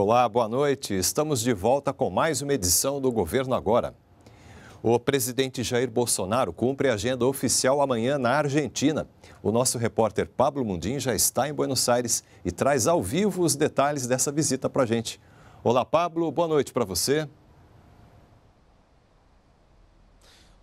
Olá, boa noite. Estamos de volta com mais uma edição do Governo Agora. O presidente Jair Bolsonaro cumpre a agenda oficial amanhã na Argentina. O nosso repórter Pablo Mundim já está em Buenos Aires e traz ao vivo os detalhes dessa visita para a gente. Olá, Pablo, boa noite para você.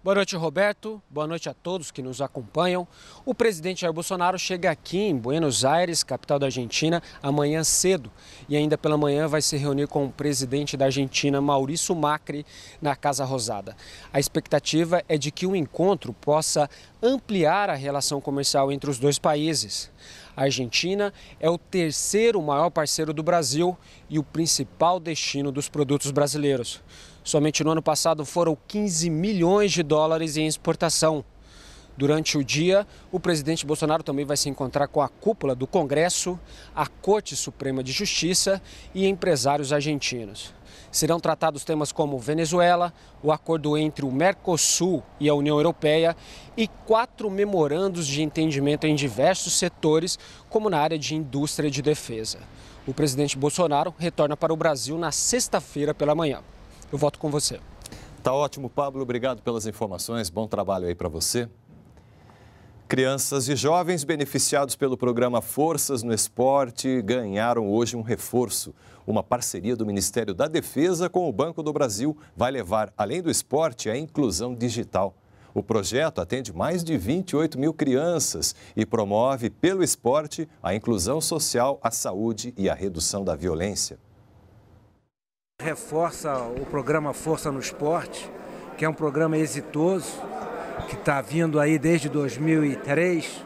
Boa noite, Roberto. Boa noite a todos que nos acompanham. O presidente Jair Bolsonaro chega aqui em Buenos Aires, capital da Argentina, amanhã cedo. E ainda pela manhã vai se reunir com o presidente da Argentina, Maurício Macri, na Casa Rosada. A expectativa é de que o encontro possa ampliar a relação comercial entre os dois países. A Argentina é o terceiro maior parceiro do Brasil e o principal destino dos produtos brasileiros. Somente no ano passado foram 15 milhões de dólares em exportação. Durante o dia, o presidente Bolsonaro também vai se encontrar com a cúpula do Congresso, a Corte Suprema de Justiça e empresários argentinos. Serão tratados temas como Venezuela, o acordo entre o Mercosul e a União Europeia e quatro memorandos de entendimento em diversos setores, como na área de indústria de defesa. O presidente Bolsonaro retorna para o Brasil na sexta-feira pela manhã. Eu volto com você. Tá ótimo, Pablo. Obrigado pelas informações. Bom trabalho aí para você. Crianças e jovens beneficiados pelo programa Forças no Esporte ganharam hoje um reforço. Uma parceria do Ministério da Defesa com o Banco do Brasil vai levar, além do esporte, a inclusão digital. O projeto atende mais de 28 mil crianças e promove, pelo esporte, a inclusão social, a saúde e a redução da violência. Reforça o programa Força no Esporte, que é um programa exitoso que está vindo aí desde 2003.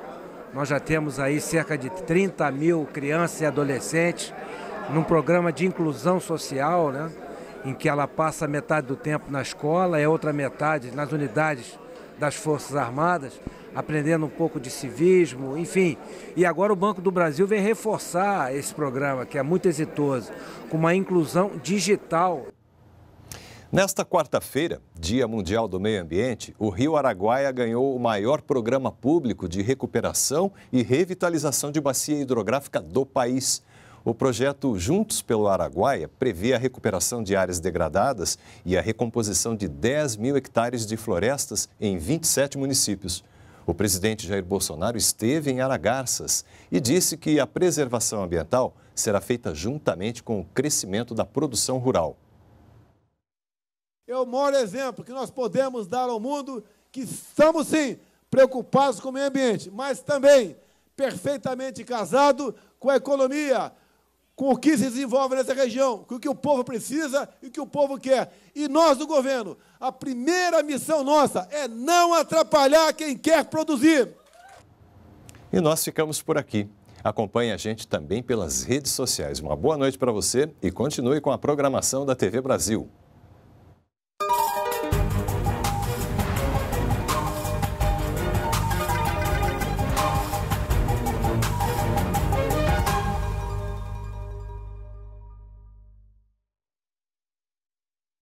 Nós já temos aí cerca de 30 mil crianças e adolescentes num programa de inclusão social, né? em que ela passa metade do tempo na escola e outra metade nas unidades das Forças Armadas, aprendendo um pouco de civismo, enfim. E agora o Banco do Brasil vem reforçar esse programa, que é muito exitoso, com uma inclusão digital. Nesta quarta-feira, Dia Mundial do Meio Ambiente, o Rio Araguaia ganhou o maior programa público de recuperação e revitalização de bacia hidrográfica do país. O projeto Juntos pelo Araguaia prevê a recuperação de áreas degradadas e a recomposição de 10 mil hectares de florestas em 27 municípios. O presidente Jair Bolsonaro esteve em Aragarças e disse que a preservação ambiental será feita juntamente com o crescimento da produção rural é o maior exemplo que nós podemos dar ao mundo que estamos sim preocupados com o meio ambiente, mas também perfeitamente casado com a economia, com o que se desenvolve nessa região, com o que o povo precisa e o que o povo quer. E nós do governo, a primeira missão nossa é não atrapalhar quem quer produzir. E nós ficamos por aqui. Acompanhe a gente também pelas redes sociais. Uma boa noite para você e continue com a programação da TV Brasil.